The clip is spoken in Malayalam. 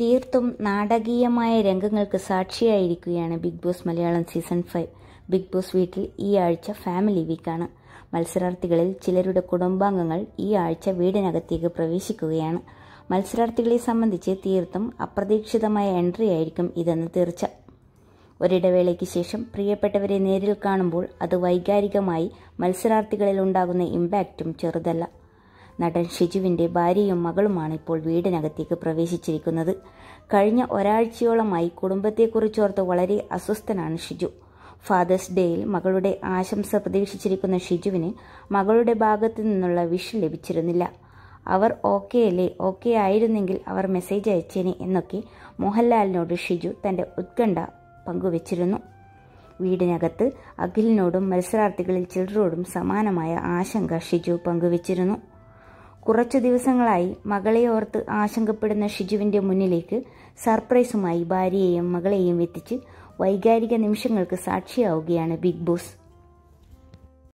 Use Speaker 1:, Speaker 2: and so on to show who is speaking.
Speaker 1: തീർത്തും നാടകീയമായ രംഗങ്ങൾക്ക് സാക്ഷിയായിരിക്കുകയാണ് big boss Malayalam season five big boss വീട്ടിൽ ഈ ആഴ്ച ഫാമിലി വീക്കാണ് മത്സരാർത്ഥികളിൽ ചിലരുടെ കുടുംബാംഗങ്ങൾ ഈ ആഴ്ച വീടിനകത്തേക്ക് പ്രവേശിക്കുകയാണ് മത്സരാർത്ഥികളെ സംബന്ധിച്ച് തീർത്തും അപ്രതീക്ഷിതമായ എൻട്രി ആയിരിക്കും ഇതെന്ന് തീർച്ച ഒരിടവേളയ്ക്ക് ശേഷം പ്രിയപ്പെട്ടവരെ നേരിൽ കാണുമ്പോൾ അത് വൈകാരികമായി മത്സരാർത്ഥികളിൽ ഉണ്ടാകുന്ന ഇമ്പാക്റ്റും ചെറുതല്ല നടൻ ഷിജുവിൻ്റെ ഭാര്യയും മകളുമാണ് ഇപ്പോൾ വീടിനകത്തേക്ക് പ്രവേശിച്ചിരിക്കുന്നത് കഴിഞ്ഞ ഒരാഴ്ചയോളമായി കുടുംബത്തെക്കുറിച്ചോർത്ത് വളരെ അസ്വസ്ഥനാണ് ഷിജു ഫാദേഴ്സ് ഡേയിൽ മകളുടെ ആശംസ പ്രതീക്ഷിച്ചിരിക്കുന്ന ഷിജുവിന് മകളുടെ ഭാഗത്തു നിന്നുള്ള വിഷ് ലഭിച്ചിരുന്നില്ല അവർ ഓക്കെ അല്ലേ ഓക്കെ ആയിരുന്നെങ്കിൽ അവർ മെസ്സേജ് അയച്ചേനെ എന്നൊക്കെ മോഹൻലാലിനോട് ഷിജു തൻ്റെ ഉത്കണ്ഠ പങ്കുവച്ചിരുന്നു വീടിനകത്ത് അഖിലിനോടും മത്സരാർത്ഥികളിൽ ചിലരോടും സമാനമായ ആശങ്ക ഷിജു പങ്കുവച്ചിരുന്നു കുറച്ചു ദിവസങ്ങളായി മകളെ ഓർത്ത് ആശങ്കപ്പെടുന്ന ഷിജുവിന്റെ മുന്നിലേക്ക് സർപ്രൈസുമായി ഭാര്യയെയും മകളെയും എത്തിച്ച് വൈകാരിക നിമിഷങ്ങൾക്ക് സാക്ഷിയാവുകയാണ് ബിഗ് ബോസ്